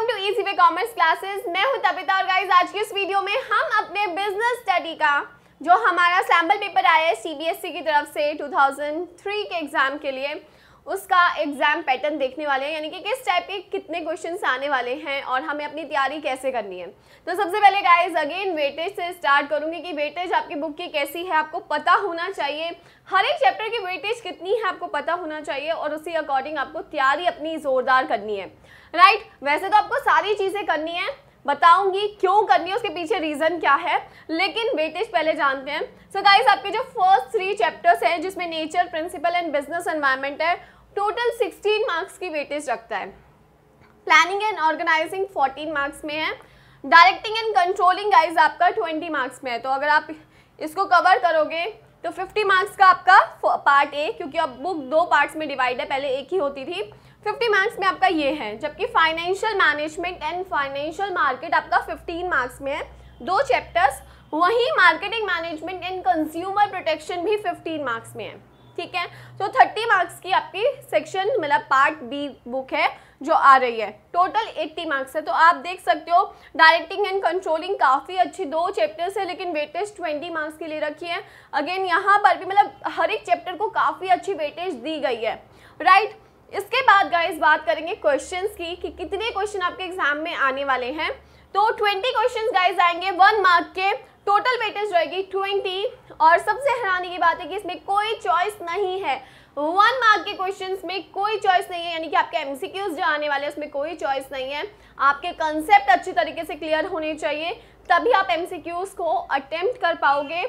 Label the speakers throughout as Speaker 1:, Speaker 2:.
Speaker 1: Welcome to easy commerce classes मैं हूं तबिता और गाइस आज की इस वीडियो में हम अपने बिजनेस स्टडी का जो हमारा सैम्पल पेपर आया है सीबीएसई e की तरफ से 2003 के एग्ज़ाम के लिए उसका एग्ज़ाम पैटर्न देखने वाले हैं यानी कि किस टाइप के कितने क्वेश्चन आने वाले हैं और हमें अपनी तैयारी कैसे करनी है तो सबसे पहले गाइज अगेन वेटेज से स्टार्ट करूंगी कि वेटेज आपकी बुक की कैसी है आपको पता होना चाहिए हर एक चैप्टर की वेटेज कितनी है आपको पता होना चाहिए और उसी अकॉर्डिंग आपको तैयारी अपनी ज़ोरदार करनी है राइट right? वैसे तो आपको सारी चीज़ें करनी है बताऊंगी क्यों करनी है उसके पीछे रीज़न क्या है लेकिन वेटेज पहले जानते हैं सो so गाइस आपके जो फर्स्ट थ्री चैप्टर्स हैं जिसमें nature principle and business environment है टोटल 16 मार्क्स की वेटेज रखता है प्लानिंग एंड ऑर्गेनाइजिंग 14 मार्क्स में है डायरेक्टिंग एंड कंट्रोलिंग गाइज आपका 20 मार्क्स में है तो अगर आप इसको कवर करोगे तो 50 मार्क्स का आपका पार्ट ए क्योंकि अब बुक दो पार्ट्स में डिवाइड है पहले एक ही होती थी 50 मार्क्स में आपका ये है जबकि financial management and financial market आपका 15 मार्क्स में है दो चैप्टर्स वहीं marketing management and consumer protection भी 15 मार्क्स में है ठीक है तो थर्टी मार्क्स की आपकी सेक्शन मतलब पार्ट बी बुक है जो आ रही है टोटल 80 मार्क्स है तो आप देख सकते हो डायरेक्टिंग एंड कंट्रोलिंग काफ़ी अच्छी दो चैप्टर्स है लेकिन वेटेज 20 मार्क्स के लिए रखी है अगेन यहाँ पर भी मतलब हर एक चैप्टर को काफ़ी अच्छी वेटेज दी गई है राइट right? इसके बाद गाइस बात करेंगे क्वेश्चंस की कि कितने क्वेश्चन आपके एग्जाम में आने वाले हैं तो ट्वेंटी क्वेश्चंस गाइस आएंगे वन मार्क के टोटल वेटेज रहेगी ट्वेंटी और सबसे हैरानी की बात है कि इसमें कोई चॉइस नहीं है वन मार्क के क्वेश्चंस में कोई चॉइस नहीं है यानी कि आपके एमसीक्यूज जो आने वाले हैं उसमें कोई चॉइस नहीं है आपके कंसेप्ट अच्छी तरीके से क्लियर होने चाहिए तभी आप एमसीक्यूज को अटेम्प्ट कर पाओगे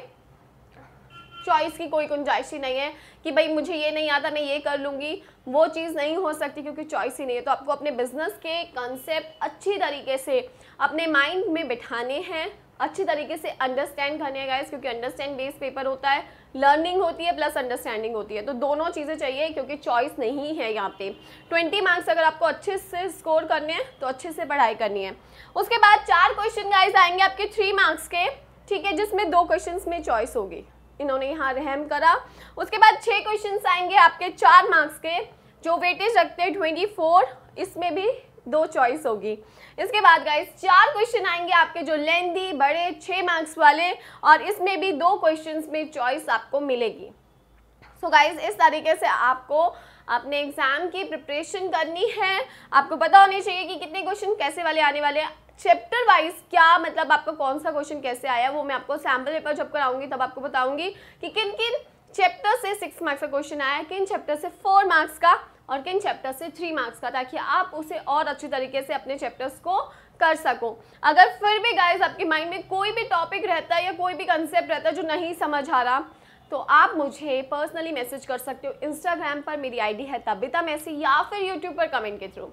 Speaker 1: चॉइस की कोई गुंजाइश ही नहीं है कि भाई मुझे ये नहीं आता मैं ये कर लूँगी वो चीज़ नहीं हो सकती क्योंकि चॉइस ही नहीं है तो आपको अपने बिजनेस के कंसेप्ट अच्छी तरीके से अपने माइंड में बिठाने हैं अच्छी तरीके से अंडरस्टैंड करने गाइस क्योंकि अंडरस्टैंड बेस्ड पेपर होता है लर्निंग होती है प्लस अंडरस्टैंडिंग होती है तो दोनों चीज़ें चाहिए क्योंकि चॉइस नहीं है यहाँ पे 20 मार्क्स अगर आपको अच्छे से स्कोर करने हैं तो अच्छे से पढ़ाई करनी है उसके बाद चार क्वेश्चन गाइज आएंगे आपके थ्री मार्क्स के ठीक है जिसमें दो क्वेश्चन में चॉइस होगी इन्होंने यहाँ रहम करा उसके बाद छः क्वेश्चन आएंगे आपके चार मार्क्स के जो वेटेज रखते हैं ट्वेंटी इसमें भी दो चॉइस होगी इसके बाद गाइस चार क्वेश्चन आएंगे आपके जो लेंदी बड़े छः मार्क्स वाले और इसमें भी दो क्वेश्चंस में चॉइस आपको मिलेगी सो so गाइस इस तरीके से आपको अपने एग्ज़ाम की प्रिपरेशन करनी है आपको पता होनी चाहिए कि कितने क्वेश्चन कैसे वाले आने वाले हैं चैप्टर वाइज क्या मतलब आपका कौन सा क्वेश्चन कैसे आया वो मैं आपको सैम्पल पेपर जब कराऊंगी तब आपको बताऊंगी कि किन किन चैप्टर से सिक्स मार्क्स का क्वेश्चन आया किन चैप्टर से फोर मार्क्स का और किन चैप्टर से थ्री मार्क्स का ताकि आप उसे और अच्छी तरीके से अपने चैप्टर्स को कर सको अगर फिर भी गाइज आपके माइंड में कोई भी टॉपिक रहता है या कोई भी कंसेप्ट रहता है जो नहीं समझ आ रहा तो आप मुझे पर्सनली मैसेज कर सकते हो इंस्टाग्राम पर मेरी आईडी है तबिता मैसी या फिर यूट्यूब पर कमेंट के थ्रू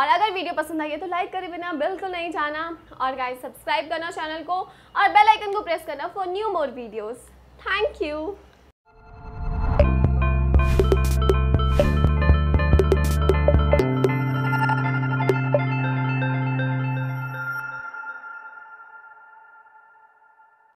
Speaker 1: और अगर वीडियो पसंद आई है तो लाइक करें बिना बिल्कुल नहीं जाना और गाइज सब्सक्राइब करना चैनल को और बेल आइकन को प्रेस करना for new more videos thank you